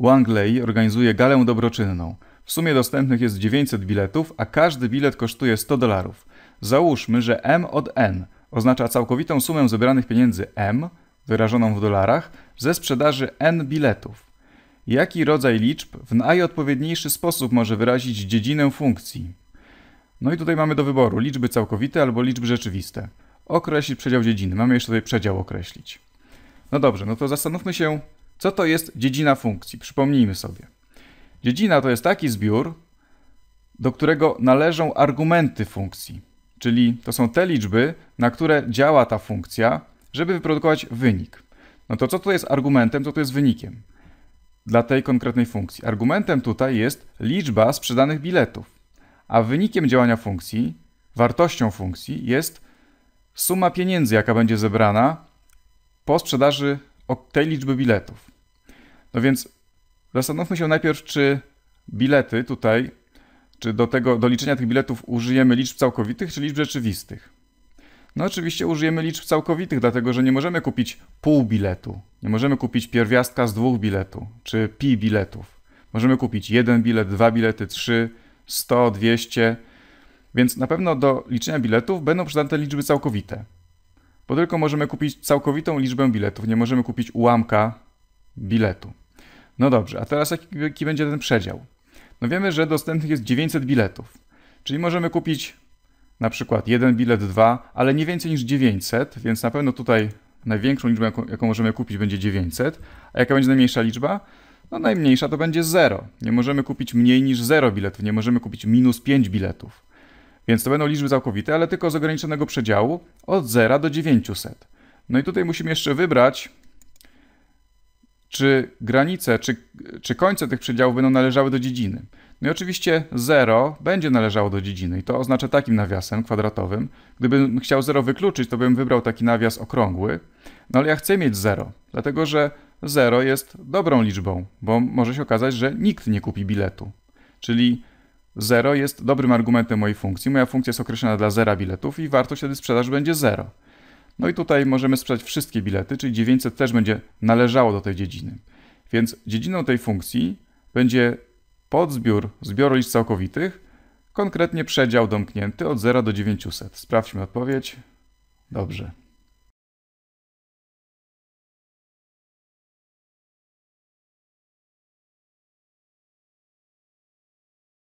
Wang Lei organizuje galę dobroczynną. W sumie dostępnych jest 900 biletów, a każdy bilet kosztuje 100 dolarów. Załóżmy, że M od N oznacza całkowitą sumę zebranych pieniędzy M, wyrażoną w dolarach, ze sprzedaży N biletów. Jaki rodzaj liczb w najodpowiedniejszy sposób może wyrazić dziedzinę funkcji? No i tutaj mamy do wyboru liczby całkowite albo liczby rzeczywiste. Określić przedział dziedziny. Mamy jeszcze tutaj przedział określić. No dobrze, no to zastanówmy się, co to jest dziedzina funkcji? Przypomnijmy sobie. Dziedzina to jest taki zbiór, do którego należą argumenty funkcji, czyli to są te liczby, na które działa ta funkcja, żeby wyprodukować wynik. No to co to jest argumentem, co to jest wynikiem dla tej konkretnej funkcji? Argumentem tutaj jest liczba sprzedanych biletów, a wynikiem działania funkcji, wartością funkcji jest suma pieniędzy, jaka będzie zebrana po sprzedaży tej liczby biletów. No więc zastanówmy się najpierw, czy bilety tutaj, czy do tego, do liczenia tych biletów użyjemy liczb całkowitych, czy liczb rzeczywistych. No oczywiście użyjemy liczb całkowitych, dlatego że nie możemy kupić pół biletu, nie możemy kupić pierwiastka z dwóch biletu, czy pi biletów. Możemy kupić jeden bilet, dwa bilety, trzy, sto, dwieście. Więc na pewno do liczenia biletów będą przydatne liczby całkowite. Bo tylko możemy kupić całkowitą liczbę biletów, nie możemy kupić ułamka biletu. No dobrze, a teraz jaki, jaki będzie ten przedział? No wiemy, że dostępnych jest 900 biletów, czyli możemy kupić na przykład jeden bilet, dwa, ale nie więcej niż 900, więc na pewno tutaj największą liczbą, jaką, jaką możemy kupić, będzie 900. A jaka będzie najmniejsza liczba? No najmniejsza to będzie 0. Nie możemy kupić mniej niż 0 biletów, nie możemy kupić minus 5 biletów. Więc to będą liczby całkowite, ale tylko z ograniczonego przedziału od 0 do 900. No i tutaj musimy jeszcze wybrać czy granice, czy, czy końce tych przedziałów będą należały do dziedziny. No i oczywiście 0 będzie należało do dziedziny i to oznacza takim nawiasem kwadratowym. Gdybym chciał 0 wykluczyć, to bym wybrał taki nawias okrągły. No ale ja chcę mieć 0, dlatego że 0 jest dobrą liczbą, bo może się okazać, że nikt nie kupi biletu. Czyli 0 jest dobrym argumentem mojej funkcji. Moja funkcja jest określona dla zera biletów i wartość wtedy sprzedaży będzie 0. No i tutaj możemy sprzedać wszystkie bilety, czyli 900 też będzie należało do tej dziedziny. Więc dziedziną tej funkcji będzie podzbiór zbioru liczb całkowitych, konkretnie przedział domknięty od 0 do 900. Sprawdźmy odpowiedź. Dobrze.